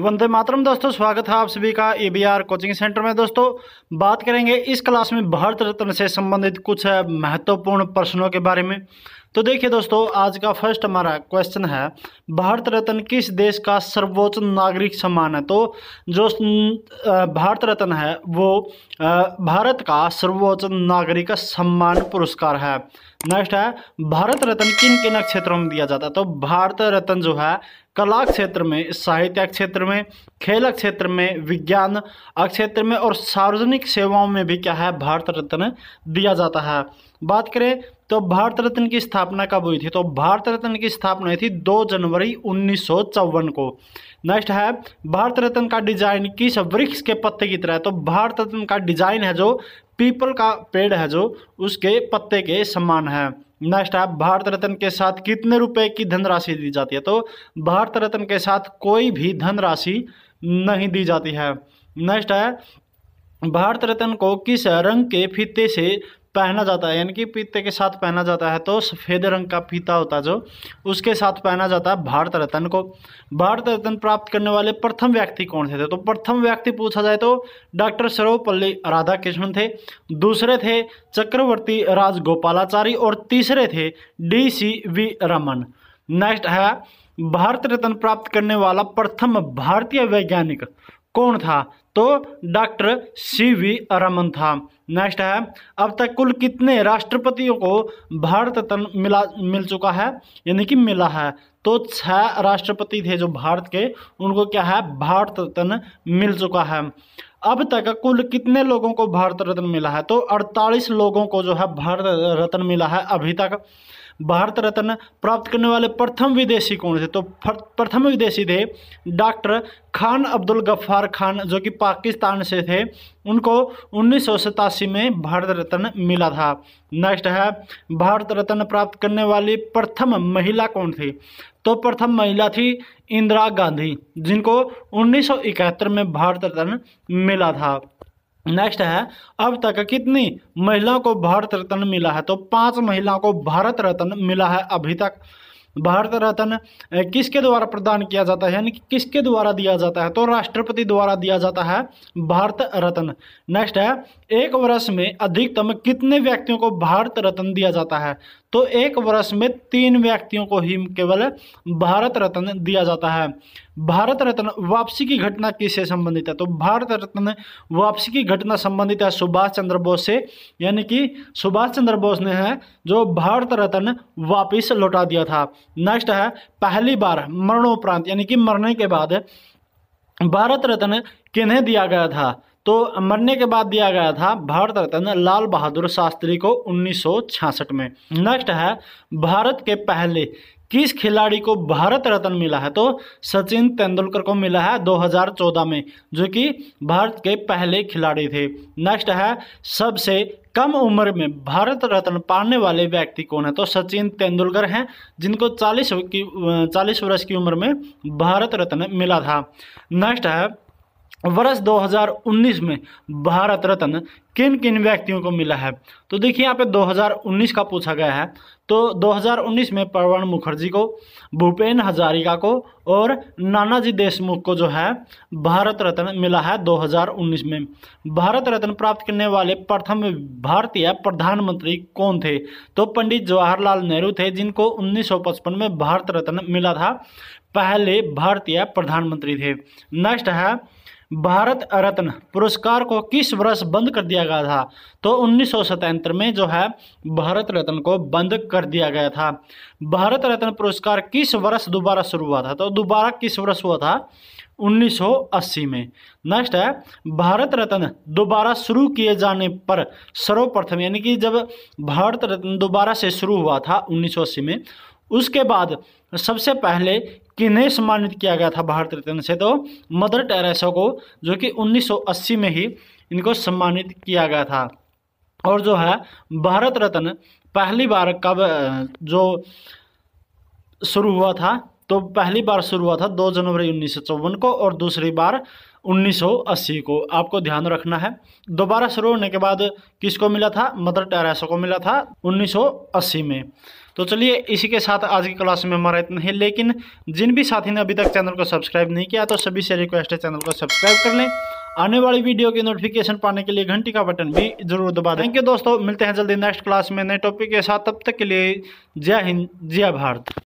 वंदे मातरम दोस्तों स्वागत है आप सभी का आर कोचिंग सेंटर में दोस्तों बात करेंगे इस क्लास में भारत रत्न से संबंधित कुछ महत्वपूर्ण प्रश्नों के बारे में तो देखिए दोस्तों आज का फर्स्ट हमारा क्वेश्चन है भारत रत्न किस देश का सर्वोच्च नागरिक सम्मान है तो जो भारत रत्न है वो भारत का सर्वोच्च नागरिक सम्मान पुरस्कार है नेक्स्ट है भारत रत्न किन किन क्षेत्रों में दिया जाता है तो भारत रत्न जो है कला क्षेत्र में साहित्य क्षेत्र में खेल क्षेत्र में विज्ञान क्षेत्र में और सार्वजनिक सेवाओं में भी क्या है भारत रत्न दिया जाता है बात करें तो भारत रत्न की स्थापना कब हुई थी तो भारत रत्न की स्थापना हुई थी 2 जनवरी उन्नीस को नेक्स्ट है भारत रत्न का डिजाइन किस वृक्ष के पत्ते की तरह है तो भारत रत्न का डिजाइन है जो पीपल का पेड़ है जो उसके पत्ते के समान है नेक्स्ट है भारत रत्न के साथ कितने रुपए की धनराशि दी जाती है तो भारत रत्न के साथ कोई भी धनराशि नहीं दी जाती है नेक्स्ट है भारत रत्न को किस रंग के फीते से पहना जाता है यानी कि पीते के साथ पहना जाता है तो सफ़ेद रंग का पीता होता है जो उसके साथ पहना जाता है भारत रत्न को भारत रत्न प्राप्त करने वाले प्रथम व्यक्ति कौन थे तो प्रथम व्यक्ति पूछा जाए तो डॉक्टर सर्वपल्ली राधाकृष्णन थे दूसरे थे चक्रवर्ती राजगोपालाचारी और तीसरे थे D C V Raman next है भारत रत्न प्राप्त करने वाला प्रथम भारतीय वैज्ञानिक कौन था तो डॉक्टर सी वी रमन था नेक्स्ट है अब तक कुल कितने राष्ट्रपतियों को भारत रत्न मिला मिल चुका है यानी कि मिला है तो छः राष्ट्रपति थे जो भारत के उनको क्या है भारत रत्न मिल चुका है अब तक कुल कितने लोगों को भारत रत्न मिला है तो 48 लोगों को जो है भारत रत्न मिला है अभी तक भारत रत्न प्राप्त करने वाले प्रथम विदेशी कौन थे तो प्रथम विदेशी थे डॉक्टर खान अब्दुल गफ्फार खान जो कि पाकिस्तान से थे उनको उन्नीस में भारत रत्न मिला था नेक्स्ट है भारत रत्न प्राप्त करने वाली प्रथम महिला कौन थी तो प्रथम महिला थी इंदिरा गांधी जिनको 1971 में भारत रत्न मिला था नेक्स्ट है अब तक कितनी महिलाओं को भारत रत्न मिला है तो पांच महिलाओं को भारत रत्न मिला है अभी तक भारत रत्न किसके द्वारा प्रदान किया जाता है यानी कि किसके द्वारा दिया जाता है तो राष्ट्रपति द्वारा दिया जाता है भारत रत्न नेक्स्ट है एक वर्ष में अधिकतम कितने व्यक्तियों को भारत रत्न दिया जाता है तो एक वर्ष में तीन व्यक्तियों को ही केवल भारत रत्न दिया जाता है भारत रत्न वापसी की घटना किससे संबंधित है तो भारत रत्न वापसी की घटना संबंधित है सुभाष चंद्र बोस से यानी कि सुभाष चंद्र बोस ने है जो भारत रत्न वापिस लौटा दिया था नेक्स्ट है पहली बार मरणोपरांत यानी कि मरने के बाद भारत रत्न किन्हें दिया गया था तो मरने के बाद दिया गया था भारत रत्न लाल बहादुर शास्त्री को 1966 में नेक्स्ट है भारत के पहले किस खिलाड़ी को भारत रत्न मिला है तो सचिन तेंदुलकर को मिला है 2014 में जो कि भारत के पहले खिलाड़ी थे नेक्स्ट है सबसे कम उम्र में भारत रत्न पाने वाले व्यक्ति कौन है तो सचिन तेंदुलकर हैं जिनको 40 की 40 वर्ष की उम्र में भारत रत्न मिला था नेक्स्ट है वर्ष 2019 में भारत रत्न किन किन व्यक्तियों को मिला है तो देखिए यहाँ पे 2019 का पूछा गया है तो 2019 में प्रवण मुखर्जी को भूपेन हजारिका को और नानाजी देशमुख को जो है भारत रत्न मिला है 2019 में भारत रत्न प्राप्त करने वाले प्रथम भारतीय प्रधानमंत्री कौन थे तो पंडित जवाहरलाल नेहरू थे जिनको उन्नीस में भारत रत्न मिला था पहले भारतीय प्रधानमंत्री थे नेक्स्ट है भारत रत्न पुरस्कार को किस वर्ष बंद कर दिया गया था तो उन्नीस में जो है भारत रत्न को बंद कर दिया गया था भारत रत्न पुरस्कार किस वर्ष दोबारा शुरू हुआ था तो दोबारा किस वर्ष हुआ था 1980 में नेक्स्ट है भारत रत्न दोबारा शुरू किए जाने पर सर्वप्रथम यानी कि जब भारत रत्न दोबारा से शुरू हुआ था 1980 में उसके बाद सबसे पहले किन्हें सम्मानित किया गया था भारत रत्न से तो मदर टेरेसा को जो कि 1980 में ही इनको सम्मानित किया गया था और जो है भारत रत्न पहली बार कब जो शुरू हुआ था तो पहली बार शुरू हुआ था 2 जनवरी उन्नीस को और दूसरी बार 1980 को आपको ध्यान रखना है दोबारा शुरू होने के बाद किसको मिला था मदर टेरेसा को मिला था 1980 में तो चलिए इसी के साथ आज की क्लास में हमारा इतना है लेकिन जिन भी साथी ने अभी तक चैनल को सब्सक्राइब नहीं किया तो सभी से रिक्वेस्ट है चैनल को सब्सक्राइब कर लें आने वाली वीडियो की नोटिफिकेशन पाने के लिए घंटी का बटन भी जरूर दबा दें दोस्तों मिलते हैं जल्दी नेक्स्ट क्लास में नए टॉपिक के साथ तब तक के लिए जय हिंद जय भारत